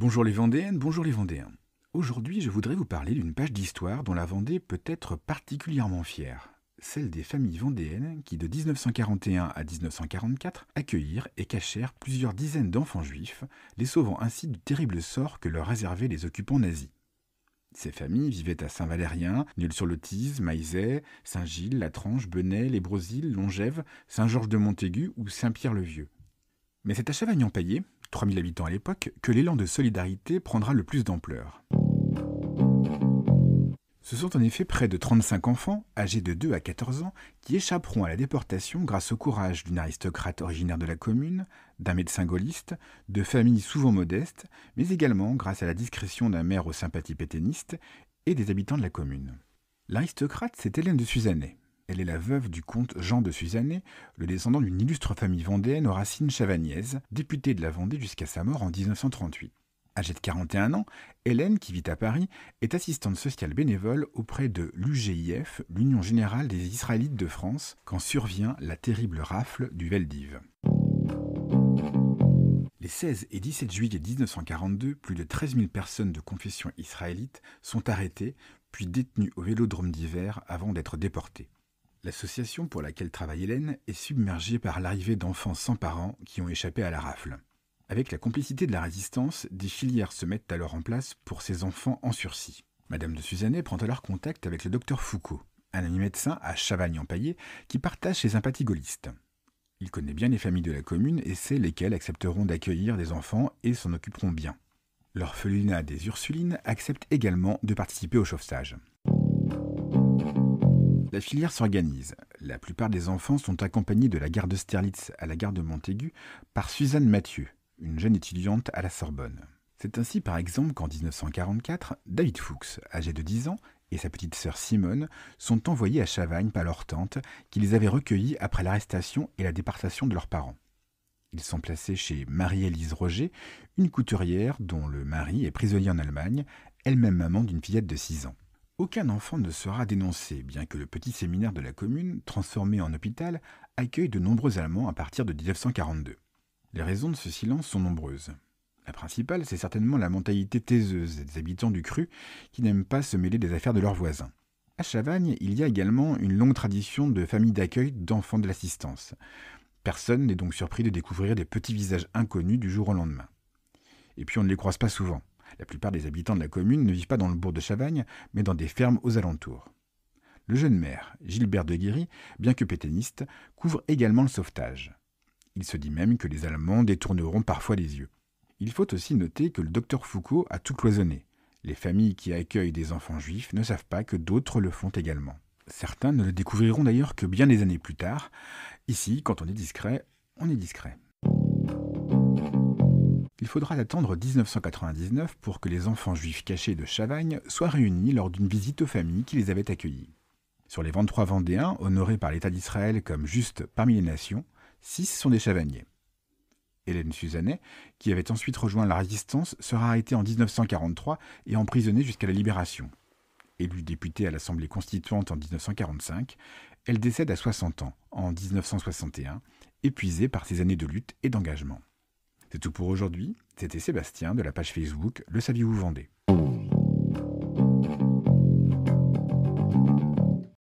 Bonjour les Vendéennes, bonjour les Vendéens. Aujourd'hui, je voudrais vous parler d'une page d'histoire dont la Vendée peut être particulièrement fière, celle des familles vendéennes qui, de 1941 à 1944, accueillirent et cachèrent plusieurs dizaines d'enfants juifs, les sauvant ainsi du terrible sort que leur réservaient les occupants nazis. Ces familles vivaient à Saint-Valérien, sur lautise Maizet, Saint-Gilles, La Tranche, Benay, Les Brosiles, Longève, Saint-Georges-de-Montaigu ou Saint-Pierre-le-Vieux. Mais c'est à Chavagnon-Paillé, 3000 habitants à l'époque, que l'élan de solidarité prendra le plus d'ampleur. Ce sont en effet près de 35 enfants, âgés de 2 à 14 ans, qui échapperont à la déportation grâce au courage d'une aristocrate originaire de la commune, d'un médecin gaulliste, de familles souvent modestes, mais également grâce à la discrétion d'un maire aux sympathies pétainistes et des habitants de la commune. L'aristocrate, c'est Hélène de Suzanne. Elle est la veuve du comte Jean de Suzanne, le descendant d'une illustre famille vendéenne aux racines chavagnaises, députée de la Vendée jusqu'à sa mort en 1938. Âgée de 41 ans, Hélène, qui vit à Paris, est assistante sociale bénévole auprès de l'UGIF, l'Union Générale des Israélites de France, quand survient la terrible rafle du Veldiv. Les 16 et 17 juillet 1942, plus de 13 000 personnes de confession israélite sont arrêtées, puis détenues au vélodrome d'hiver avant d'être déportées. L'association pour laquelle travaille Hélène est submergée par l'arrivée d'enfants sans parents qui ont échappé à la rafle. Avec la complicité de la résistance, des filières se mettent alors en place pour ces enfants en sursis. Madame de Suzanne prend alors contact avec le docteur Foucault, un ami médecin à Chavagne-en-Paillé qui partage ses sympathies gaullistes. Il connaît bien les familles de la commune et sait lesquelles accepteront d'accueillir des enfants et s'en occuperont bien. L'orphelinat des Ursulines accepte également de participer au chauffage. La filière s'organise. La plupart des enfants sont accompagnés de la gare de Sterlitz à la gare de Montaigu par Suzanne Mathieu, une jeune étudiante à la Sorbonne. C'est ainsi par exemple qu'en 1944, David Fuchs, âgé de 10 ans, et sa petite sœur Simone sont envoyés à Chavagne par leur tante qui les avait recueillis après l'arrestation et la départation de leurs parents. Ils sont placés chez Marie-Élise Roger, une couturière dont le mari est prisonnier en Allemagne, elle-même maman d'une fillette de 6 ans. Aucun enfant ne sera dénoncé, bien que le petit séminaire de la commune, transformé en hôpital, accueille de nombreux Allemands à partir de 1942. Les raisons de ce silence sont nombreuses. La principale, c'est certainement la mentalité taiseuse des habitants du cru qui n'aiment pas se mêler des affaires de leurs voisins. À Chavagne, il y a également une longue tradition de familles d'accueil d'enfants de l'assistance. Personne n'est donc surpris de découvrir des petits visages inconnus du jour au lendemain. Et puis on ne les croise pas souvent. La plupart des habitants de la commune ne vivent pas dans le bourg de Chavagne, mais dans des fermes aux alentours. Le jeune maire, Gilbert de Guéry, bien que pétainiste, couvre également le sauvetage. Il se dit même que les Allemands détourneront parfois les yeux. Il faut aussi noter que le docteur Foucault a tout cloisonné. Les familles qui accueillent des enfants juifs ne savent pas que d'autres le font également. Certains ne le découvriront d'ailleurs que bien des années plus tard. Ici, quand on est discret, on est discret il faudra attendre 1999 pour que les enfants juifs cachés de Chavagne soient réunis lors d'une visite aux familles qui les avaient accueillis. Sur les 23 Vendéens honorés par l'État d'Israël comme justes parmi les nations, six sont des Chavaniers. Hélène Suzannet, qui avait ensuite rejoint la résistance, sera arrêtée en 1943 et emprisonnée jusqu'à la libération. Élue députée à l'Assemblée constituante en 1945, elle décède à 60 ans, en 1961, épuisée par ses années de lutte et d'engagement. C'est tout pour aujourd'hui. C'était Sébastien de la page Facebook Le Saviez-vous Vendez.